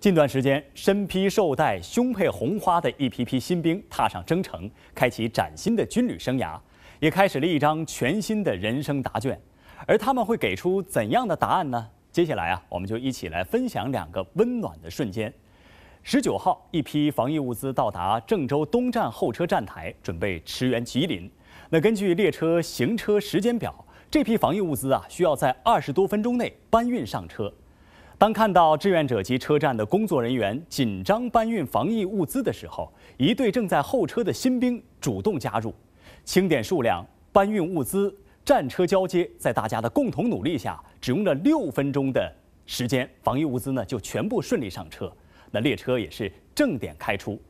近段时间，身披绶带、胸佩红花的一批批新兵踏上征程，开启崭新的军旅生涯，也开始了一张全新的人生答卷。而他们会给出怎样的答案呢？接下来啊，我们就一起来分享两个温暖的瞬间。十九号，一批防疫物资到达郑州东站候车站台，准备驰援吉林。那根据列车行车时间表，这批防疫物资啊，需要在二十多分钟内搬运上车。当看到志愿者及车站的工作人员紧张搬运防疫物资的时候，一队正在候车的新兵主动加入，清点数量、搬运物资、战车交接，在大家的共同努力下，只用了六分钟的时间，防疫物资呢就全部顺利上车，那列车也是正点开出。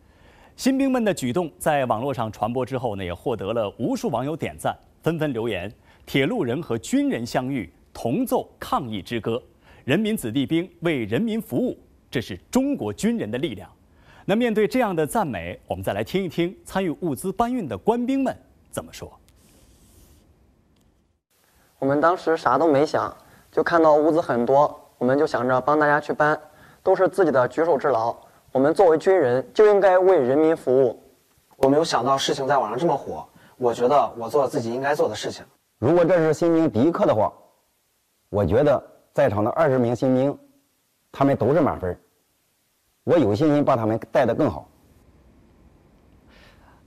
新兵们的举动在网络上传播之后呢，也获得了无数网友点赞，纷纷留言：“铁路人和军人相遇，同奏抗疫之歌。”人民子弟兵为人民服务，这是中国军人的力量。那面对这样的赞美，我们再来听一听参与物资搬运的官兵们怎么说。我们当时啥都没想，就看到物资很多，我们就想着帮大家去搬，都是自己的举手之劳。我们作为军人就应该为人民服务。我没有想到事情在网上这么火，我觉得我做自己应该做的事情。如果这是新兵第一课的话，我觉得。在场的二十名新兵，他们都是满分我有信心把他们带得更好。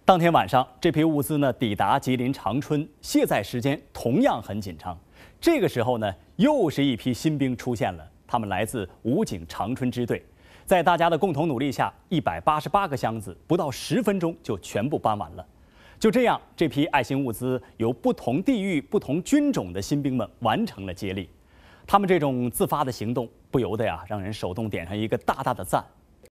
当天晚上，这批物资呢抵达吉林长春，卸载时间同样很紧张。这个时候呢，又是一批新兵出现了，他们来自武警长春支队。在大家的共同努力下，一百八十八个箱子不到十分钟就全部搬完了。就这样，这批爱心物资由不同地域、不同军种的新兵们完成了接力。他们这种自发的行动，不由得呀，让人手动点上一个大大的赞。